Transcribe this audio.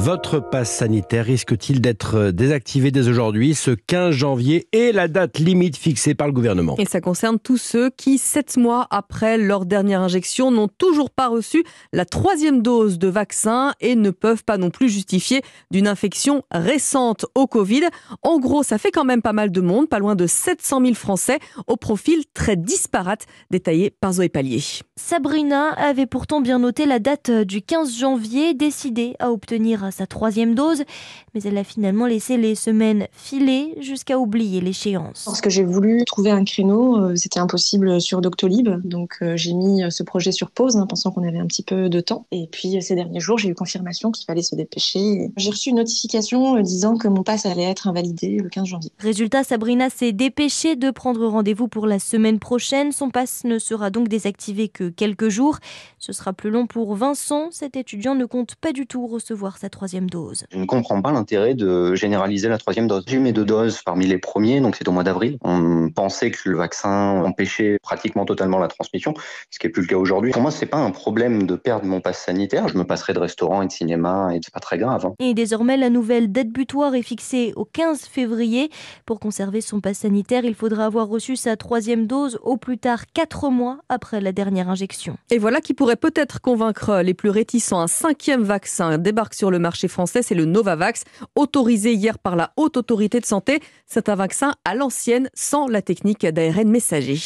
Votre passe sanitaire risque-t-il d'être euh, désactivé dès aujourd'hui Ce 15 janvier et la date limite fixée par le gouvernement. Et ça concerne tous ceux qui, sept mois après leur dernière injection, n'ont toujours pas reçu la troisième dose de vaccin et ne peuvent pas non plus justifier d'une infection récente au Covid. En gros, ça fait quand même pas mal de monde, pas loin de 700 000 Français, au profil très disparate, détaillé par Zoé Pallier. Sabrina avait pourtant bien noté la date euh, du 15 janvier décidée à obtenir sa troisième dose, mais elle a finalement laissé les semaines filer jusqu'à oublier l'échéance. Lorsque j'ai voulu trouver un créneau, euh, c'était impossible sur Doctolib, donc euh, j'ai mis euh, ce projet sur pause, hein, pensant qu'on avait un petit peu de temps. Et puis ces derniers jours, j'ai eu confirmation qu'il fallait se dépêcher. J'ai reçu une notification disant que mon passe allait être invalidé le 15 janvier. Résultat, Sabrina s'est dépêchée de prendre rendez-vous pour la semaine prochaine. Son passe ne sera donc désactivé que quelques jours. Ce sera plus long pour Vincent. Cet étudiant ne compte pas du tout recevoir sa troisième dose. Je ne comprends pas l'intérêt de généraliser la troisième dose. J'ai mes deux doses parmi les premiers, donc c'est au mois d'avril. On pensait que le vaccin empêchait pratiquement totalement la transmission, ce qui n'est plus le cas aujourd'hui. Pour moi, c'est pas un problème de perdre mon passe sanitaire. Je me passerai de restaurant et de cinéma et c'est pas très grave. Hein. Et désormais, la nouvelle date butoir est fixée au 15 février. Pour conserver son passe sanitaire, il faudra avoir reçu sa troisième dose au plus tard quatre mois après la dernière injection. Et voilà qui pourrait peut-être convaincre les plus réticents. Un cinquième vaccin débarque sur le marché français, c'est le Novavax, autorisé hier par la Haute Autorité de Santé. C'est un vaccin à l'ancienne, sans la technique d'ARN messager.